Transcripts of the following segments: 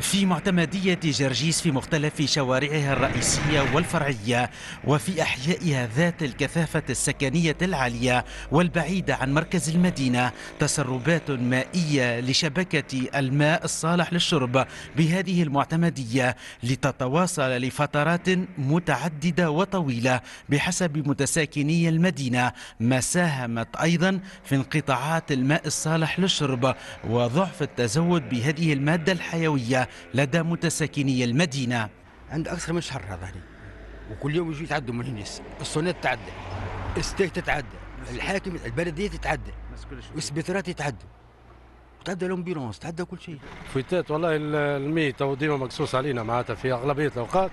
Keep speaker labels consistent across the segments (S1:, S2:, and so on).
S1: في معتمدية جرجيس في مختلف شوارعها الرئيسية والفرعية وفي أحيائها ذات الكثافة السكنية العالية والبعيدة عن مركز المدينة تسربات مائية لشبكة الماء الصالح للشرب بهذه المعتمدية لتتواصل لفترات متعددة وطويلة بحسب متساكني المدينة ما ساهمت أيضا في انقطاعات الماء الصالح للشرب وضعف التزود بهذه المادة الحيوية لدى متساكني المدينة عند أكثر من شهر هذا هني وكل يوم يجوا يتعدوا من هنا الصونات تتعدى الستيه تتعدى الحاكم البلدية تتعدى والسبيطارات يتعدوا تعدى الامبيرونس تعدى كل شيء فيتات والله المي تو ديما مقصوص علينا معناتها في اغلبيه الاوقات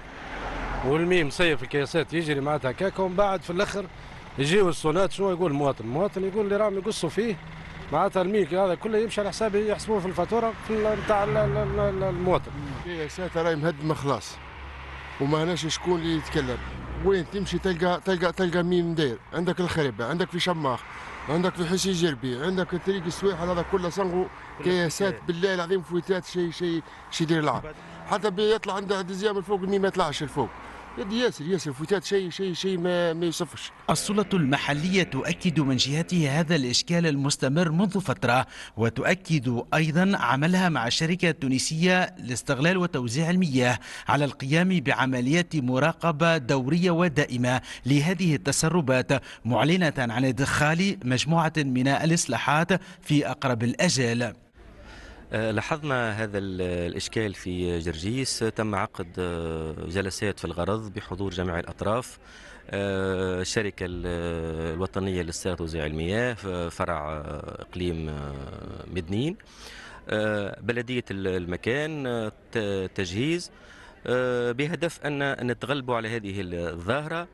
S1: والمي مسيف الكياسات يجري معناتها هكاك ومن بعد في الاخر يجيو الصونات شنو يقول المواطن؟ المواطن يقول اللي راهم يقصوا
S2: فيه معناتها الميك هذا كله يمشي على حساب يحسبوه في الفاتوره في نتاع المواطن. إيه، يا ساتر راهي مهدمه خلاص وما هناش شكون اللي يتكلم وين تمشي تلقى تلقى تلقى مين داير عندك الخريبه عندك في شماخ عندك في حسين جربي عندك الطريق السويحل هذا كله صنغو كياسات بالله العظيم فويتات شيء شيء شيء يدير العار حتى بيطلع عندها ديزيام الفوق مي ما يطلعش الفوق يدي ياسر ياسر فتات شيء شيء شيء ما ما يصفش
S1: السلطة المحلية تؤكد من جهتها هذا الإشكال المستمر منذ فترة وتؤكد أيضا عملها مع الشركة التونسية لاستغلال وتوزيع المياه على القيام بعمليات مراقبة دورية ودائمة لهذه التسربات معلنة عن إدخال مجموعة من الإصلاحات في أقرب الأجال.
S3: آه، لاحظنا هذا الإشكال في جرجيس تم عقد آه، جلسات في الغرض بحضور جميع الأطراف آه، الشركة الوطنية لاستيراد وزيع المياه فرع إقليم مدنين بلدية المكان تجهيز بهدف أن نتغلبوا على هذه الظاهرة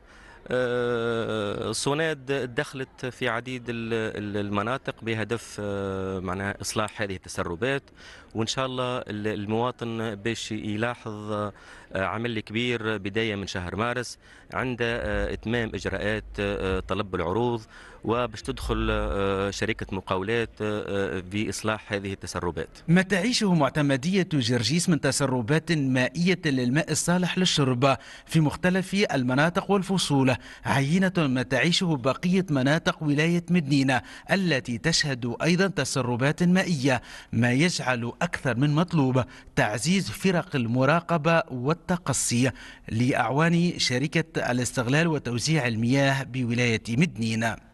S3: آه، سوناد دخلت في عديد المناطق بهدف آه، معناها اصلاح هذه التسربات وان شاء الله المواطن باش يلاحظ آه، عمل كبير بدايه من شهر مارس عند اتمام اجراءات طلب العروض وباش تدخل شركه مقاولات في اصلاح هذه التسربات.
S1: ما تعيشه معتمديه جرجيس من تسربات مائيه للماء الصالح للشرب في مختلف المناطق والفصول الدولة عينة ما تعيشه بقية مناطق ولاية مدنينة التي تشهد أيضا تسربات مائية ما يجعل أكثر من مطلوب تعزيز فرق المراقبة والتقصي لأعوان شركة الاستغلال وتوزيع المياه بولاية مدنينة